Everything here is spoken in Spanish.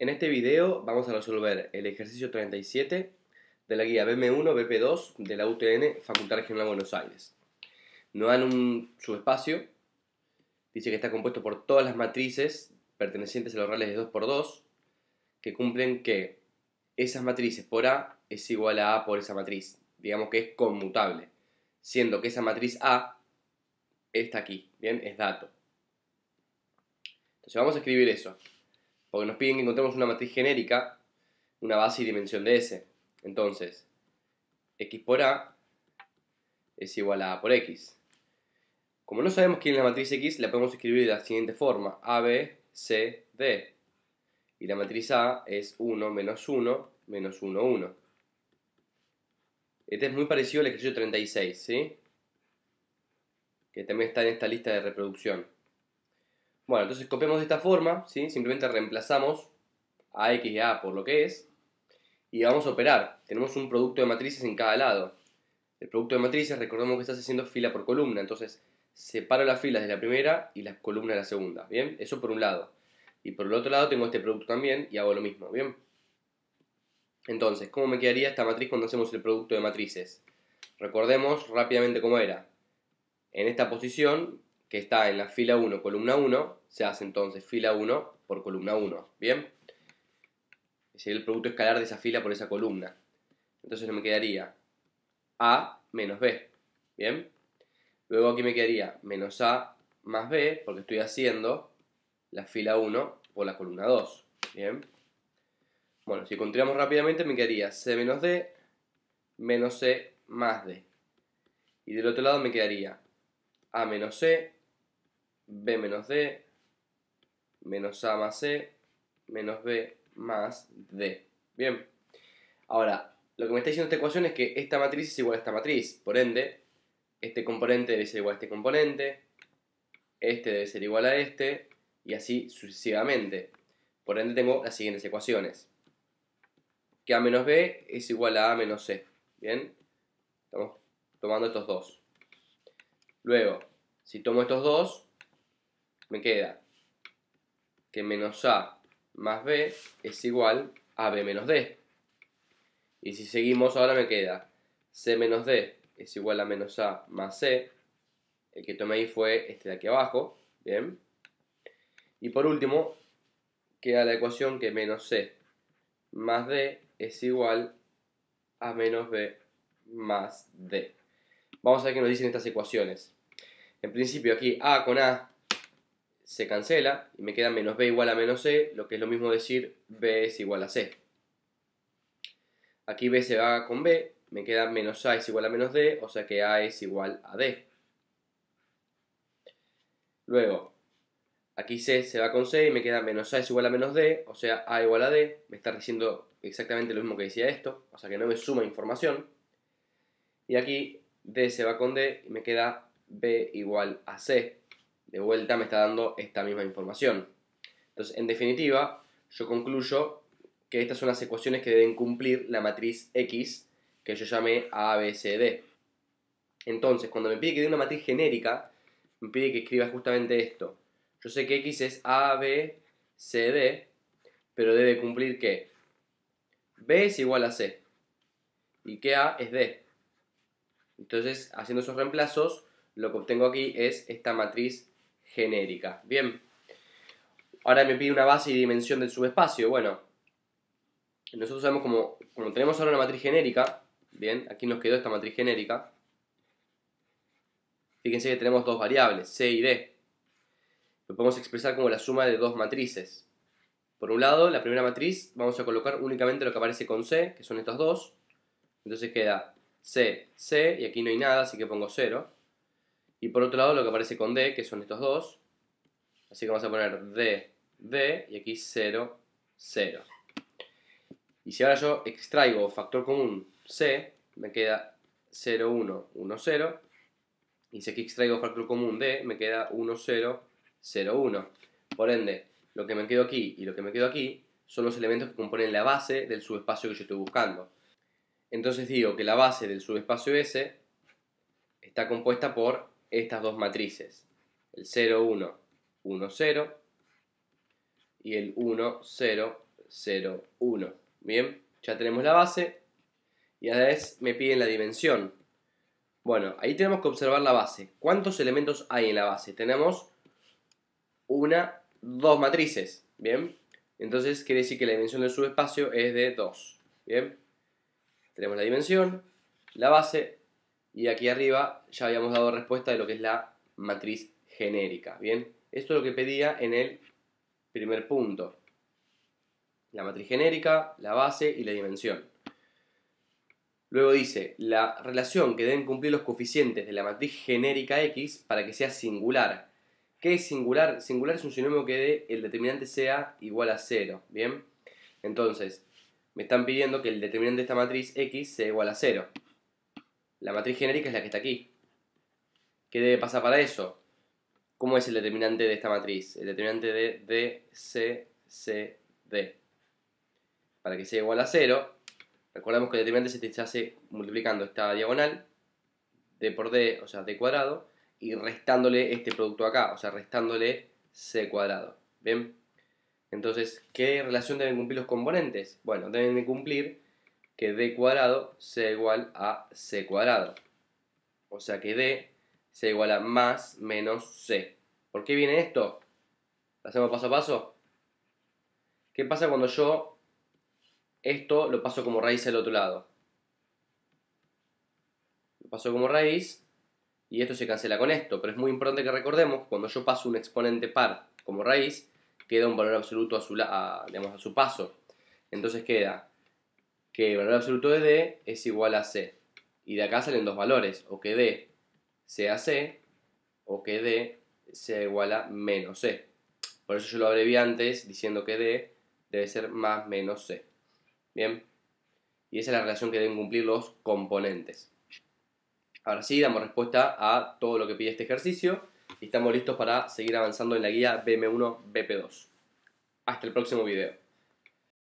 En este video vamos a resolver el ejercicio 37 de la guía BM1, BP2 de la UTN Facultad Regional de Buenos Aires. Nos dan un subespacio, dice que está compuesto por todas las matrices pertenecientes a los reales de 2x2 que cumplen que esas matrices por A es igual a A por esa matriz, digamos que es conmutable, siendo que esa matriz A está aquí, ¿bien? Es dato. Entonces vamos a escribir eso. Porque nos piden que encontremos una matriz genérica, una base y dimensión de S. Entonces, X por A es igual a A por X. Como no sabemos quién es la matriz X, la podemos escribir de la siguiente forma. A, B, C, D. Y la matriz A es 1, menos 1, menos 1, 1. Este es muy parecido al ejercicio 36, ¿sí? Que también está en esta lista de reproducción. Bueno, entonces copiamos de esta forma, ¿sí? simplemente reemplazamos a x y a por lo que es y vamos a operar. Tenemos un producto de matrices en cada lado. El producto de matrices, recordemos que estás haciendo fila por columna, entonces separo las filas de la primera y las columnas de la segunda, ¿bien? Eso por un lado. Y por el otro lado tengo este producto también y hago lo mismo, ¿bien? Entonces, ¿cómo me quedaría esta matriz cuando hacemos el producto de matrices? Recordemos rápidamente cómo era. En esta posición que está en la fila 1, columna 1, se hace entonces fila 1 por columna 1, ¿bien? es el producto escalar de esa fila por esa columna. Entonces me quedaría A menos B, ¿bien? Luego aquí me quedaría menos A más B, porque estoy haciendo la fila 1 por la columna 2, ¿bien? Bueno, si continuamos rápidamente me quedaría C menos D menos C más D. Y del otro lado me quedaría A menos C b menos d menos a más c menos b más d. Bien. Ahora, lo que me está diciendo esta ecuación es que esta matriz es igual a esta matriz. Por ende, este componente debe ser igual a este componente, este debe ser igual a este, y así sucesivamente. Por ende tengo las siguientes ecuaciones. Que A menos B es igual a A menos C. ¿Bien? Estamos tomando estos dos. Luego, si tomo estos dos, me queda que menos A más B es igual a B menos D. Y si seguimos ahora me queda C menos D es igual a menos A más C. El que tomé ahí fue este de aquí abajo. Bien. Y por último queda la ecuación que menos C más D es igual a menos B más D. Vamos a ver qué nos dicen estas ecuaciones. En principio aquí A con A se cancela y me queda menos b igual a menos c, lo que es lo mismo decir b es igual a c. Aquí b se va con b, me queda menos a es igual a menos d, o sea que a es igual a d. Luego, aquí c se va con c y me queda menos a es igual a menos d, o sea a igual a d. Me está diciendo exactamente lo mismo que decía esto, o sea que no me suma información. Y aquí d se va con d y me queda b igual a c de vuelta me está dando esta misma información. Entonces, en definitiva, yo concluyo que estas son las ecuaciones que deben cumplir la matriz X que yo llamé ABCD. Entonces, cuando me pide que dé una matriz genérica, me pide que escriba justamente esto. Yo sé que X es ABCD, pero debe cumplir que B es igual a C y que A es D. Entonces, haciendo esos reemplazos, lo que obtengo aquí es esta matriz genérica. Bien. Ahora me pide una base y dimensión del subespacio. Bueno, nosotros sabemos como, como tenemos ahora una matriz genérica, bien, aquí nos quedó esta matriz genérica. Fíjense que tenemos dos variables, C y D. Lo podemos expresar como la suma de dos matrices. Por un lado, la primera matriz vamos a colocar únicamente lo que aparece con C, que son estas dos. Entonces queda C, C, y aquí no hay nada, así que pongo 0. Y por otro lado lo que aparece con D, que son estos dos. Así que vamos a poner D, D y aquí 0, 0. Y si ahora yo extraigo factor común C, me queda 0, 1, 1, 0. Y si aquí extraigo factor común D, me queda 1, 0, 0, 1. Por ende, lo que me quedo aquí y lo que me quedo aquí son los elementos que componen la base del subespacio que yo estoy buscando. Entonces digo que la base del subespacio S está compuesta por estas dos matrices, el 0, 1, 1, 0 y el 1, 0, 0, 1. Bien, ya tenemos la base y a la vez me piden la dimensión. Bueno, ahí tenemos que observar la base. ¿Cuántos elementos hay en la base? Tenemos una, dos matrices, ¿bien? Entonces quiere decir que la dimensión del subespacio es de 2, ¿bien? Tenemos la dimensión, la base y aquí arriba ya habíamos dado respuesta de lo que es la matriz genérica. Bien, esto es lo que pedía en el primer punto. La matriz genérica, la base y la dimensión. Luego dice, la relación que deben cumplir los coeficientes de la matriz genérica X para que sea singular. ¿Qué es singular? Singular es un sinónimo que de el determinante sea igual a cero. Bien, entonces me están pidiendo que el determinante de esta matriz X sea igual a cero. La matriz genérica es la que está aquí. ¿Qué debe pasar para eso? ¿Cómo es el determinante de esta matriz? El determinante de D, C, C, D. Para que sea igual a 0, recordemos que el determinante se te hace multiplicando esta diagonal, D por D, o sea, D cuadrado, y restándole este producto acá, o sea, restándole C cuadrado. ¿Bien? Entonces, ¿qué relación deben cumplir los componentes? Bueno, deben de cumplir que d cuadrado sea igual a c cuadrado. O sea que d sea igual a más menos c. ¿Por qué viene esto? ¿Lo hacemos paso a paso? ¿Qué pasa cuando yo esto lo paso como raíz al otro lado? Lo paso como raíz y esto se cancela con esto, pero es muy importante que recordemos, cuando yo paso un exponente par como raíz, queda un valor absoluto a su, a, a su paso. Entonces queda que el valor absoluto de D es igual a C. Y de acá salen dos valores, o que D sea C, o que D sea igual a menos C. Por eso yo lo abrevié antes diciendo que D debe ser más menos C. Bien, y esa es la relación que deben cumplir los componentes. Ahora sí, damos respuesta a todo lo que pide este ejercicio y estamos listos para seguir avanzando en la guía BM1-BP2. Hasta el próximo video.